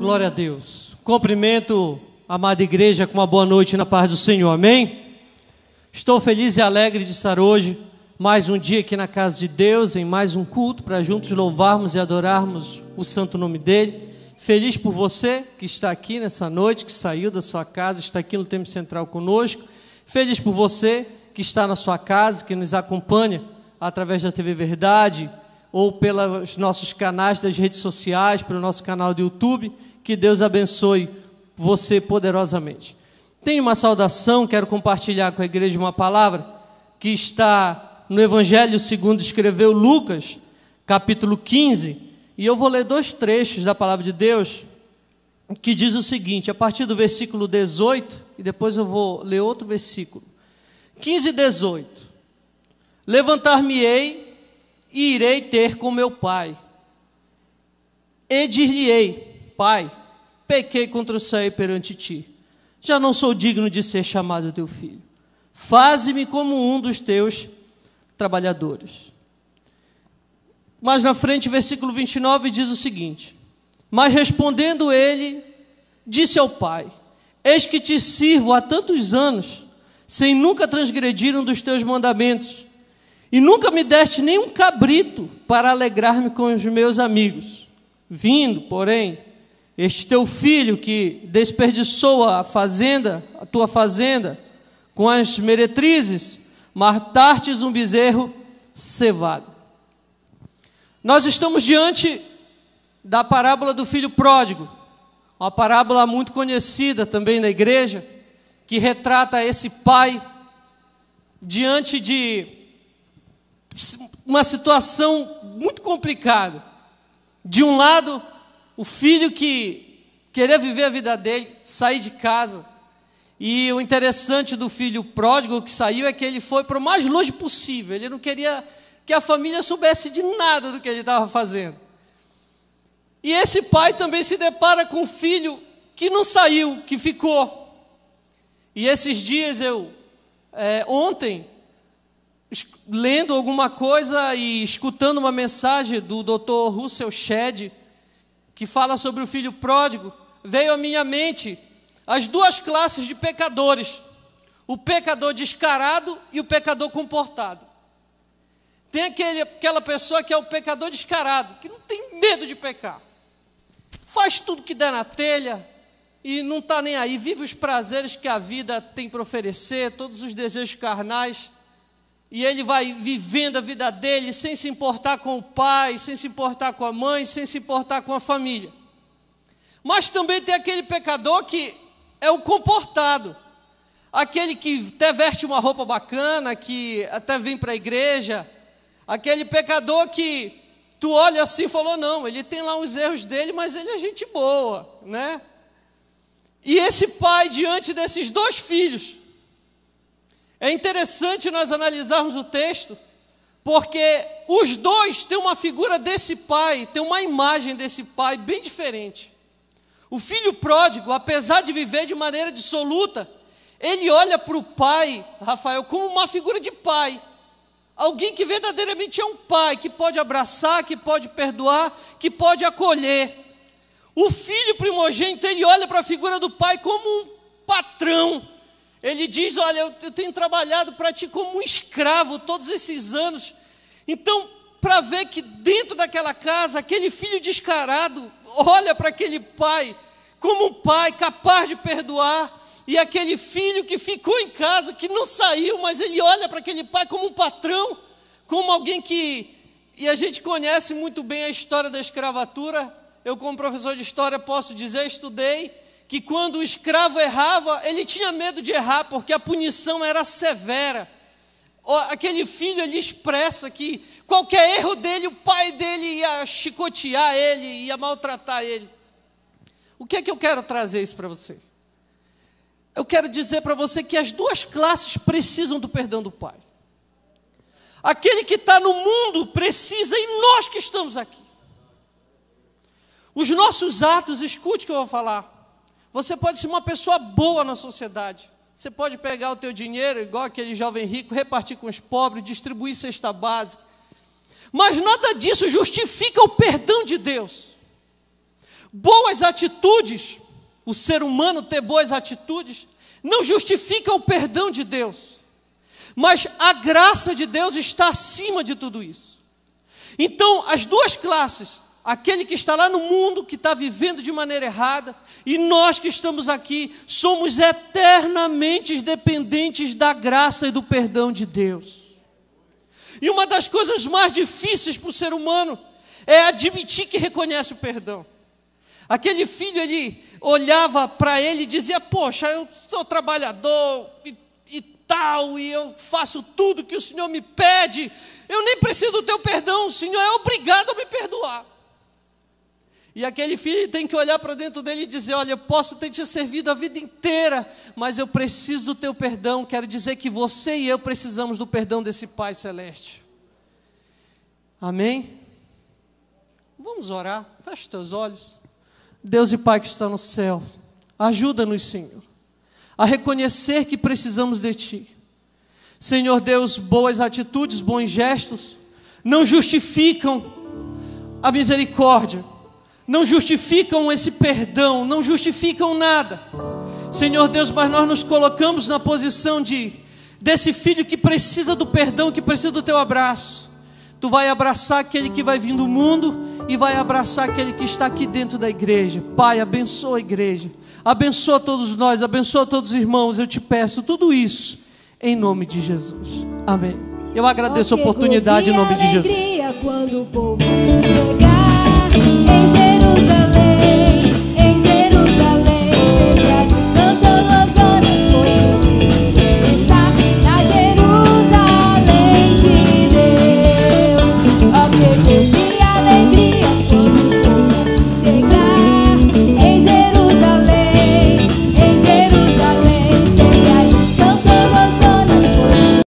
Glória a Deus. Cumprimento a amada igreja com uma boa noite na paz do Senhor. Amém? Estou feliz e alegre de estar hoje, mais um dia aqui na casa de Deus, em mais um culto, para juntos louvarmos e adorarmos o santo nome dEle. Feliz por você que está aqui nessa noite, que saiu da sua casa, está aqui no Tempo Central conosco. Feliz por você que está na sua casa, que nos acompanha através da TV Verdade ou pelos nossos canais das redes sociais, pelo nosso canal do YouTube. Que Deus abençoe você poderosamente. Tenho uma saudação, quero compartilhar com a igreja uma palavra que está no Evangelho segundo escreveu Lucas, capítulo 15, e eu vou ler dois trechos da palavra de Deus que diz o seguinte, a partir do versículo 18, e depois eu vou ler outro versículo. 15 18. Levantar-me-ei e irei ter com meu pai. E dir-lhe-ei: Pai, pequei contra o céu e perante ti. Já não sou digno de ser chamado teu filho. Faze-me como um dos teus trabalhadores. Mas na frente, versículo 29 diz o seguinte: Mas respondendo ele, disse ao pai: Eis que te sirvo há tantos anos, sem nunca transgredir um dos teus mandamentos, e nunca me deste nenhum cabrito para alegrar-me com os meus amigos. Vindo, porém, este teu filho que desperdiçou a fazenda, a tua fazenda, com as meretrizes, martartes um bezerro cevado. Nós estamos diante da parábola do filho pródigo, uma parábola muito conhecida também na igreja, que retrata esse pai diante de uma situação muito complicada. De um lado, o filho que querer viver a vida dele, sair de casa. E o interessante do filho pródigo que saiu é que ele foi para o mais longe possível. Ele não queria que a família soubesse de nada do que ele estava fazendo. E esse pai também se depara com um filho que não saiu, que ficou. E esses dias eu, é, ontem, lendo alguma coisa e escutando uma mensagem do Dr. Russell Shedd, que fala sobre o filho pródigo, veio à minha mente as duas classes de pecadores: o pecador descarado e o pecador comportado. Tem aquele, aquela pessoa que é o pecador descarado, que não tem medo de pecar, faz tudo que der na telha e não está nem aí, vive os prazeres que a vida tem para oferecer, todos os desejos carnais e ele vai vivendo a vida dele sem se importar com o pai, sem se importar com a mãe, sem se importar com a família. Mas também tem aquele pecador que é o comportado, aquele que até veste uma roupa bacana, que até vem para a igreja, aquele pecador que tu olha assim e falou: não, ele tem lá uns erros dele, mas ele é gente boa, né? E esse pai, diante desses dois filhos, é interessante nós analisarmos o texto, porque os dois têm uma figura desse pai, têm uma imagem desse pai bem diferente. O filho pródigo, apesar de viver de maneira dissoluta, ele olha para o pai, Rafael, como uma figura de pai. Alguém que verdadeiramente é um pai, que pode abraçar, que pode perdoar, que pode acolher. O filho primogênito, ele olha para a figura do pai como um patrão ele diz: Olha, eu, tenho trabalhado para ti como um escravo todos esses anos. Então, para ver que dentro daquela casa, aquele filho descarado olha para aquele pai como um pai capaz de perdoar, e aquele filho que ficou em casa, que não saiu, mas ele olha para aquele pai como um patrão, como alguém que. E a gente conhece muito bem a história da escravatura. Eu, como professor de história, posso dizer: estudei que quando o escravo errava, ele tinha medo de errar, porque a punição era severa. Aquele filho ele expressa que qualquer erro dele, o pai dele ia chicotear ele, ia maltratar ele. O que é que eu quero trazer isso para você? Eu quero dizer para você que as duas classes precisam do perdão do Pai. Aquele que está no mundo precisa, e nós que estamos aqui. Os nossos atos, escute o que eu vou falar, você pode ser uma pessoa boa na sociedade. Você pode pegar o teu dinheiro, igual aquele jovem rico, repartir com os pobres, distribuir cesta básica. Mas nada disso justifica o perdão de Deus. Boas atitudes, o ser humano ter boas atitudes, não justifica o perdão de Deus. Mas a graça de Deus está acima de tudo isso. Então, as duas classes, aquele que está lá no mundo, que está vivendo de maneira errada, e nós que estamos aqui, somos eternamente dependentes da graça e do perdão de Deus. E uma das coisas mais difíceis para o ser humano é admitir que reconhece o perdão. Aquele filho, ele olhava para ele e dizia: Poxa, eu sou trabalhador e, e tal, e eu faço tudo que o Senhor me pede, eu nem preciso do teu perdão, o Senhor é obrigado a me perdoar. E aquele filho tem que olhar para dentro dele e dizer: Olha, eu posso ter te servido a vida inteira, mas eu preciso do teu perdão. Quero dizer que você e eu precisamos do perdão desse Pai Celeste. Amém? Vamos orar. Feche teus olhos. Deus e Pai que está no céu, ajuda-nos, Senhor, a reconhecer que precisamos de Ti. Senhor Deus, boas atitudes, bons gestos não justificam a misericórdia não justificam esse perdão, não justificam nada. Senhor Deus, mas nós nos colocamos na posição de desse filho que precisa do perdão, que precisa do teu abraço. Tu vai abraçar aquele que vai vir do mundo e vai abraçar aquele que está aqui dentro da igreja. Pai, abençoa a igreja. Abençoa todos nós, abençoa todos os irmãos. Eu te peço tudo isso em nome de Jesus. Amém. Eu agradeço a oportunidade em nome de Jesus. Quando o povo chegar.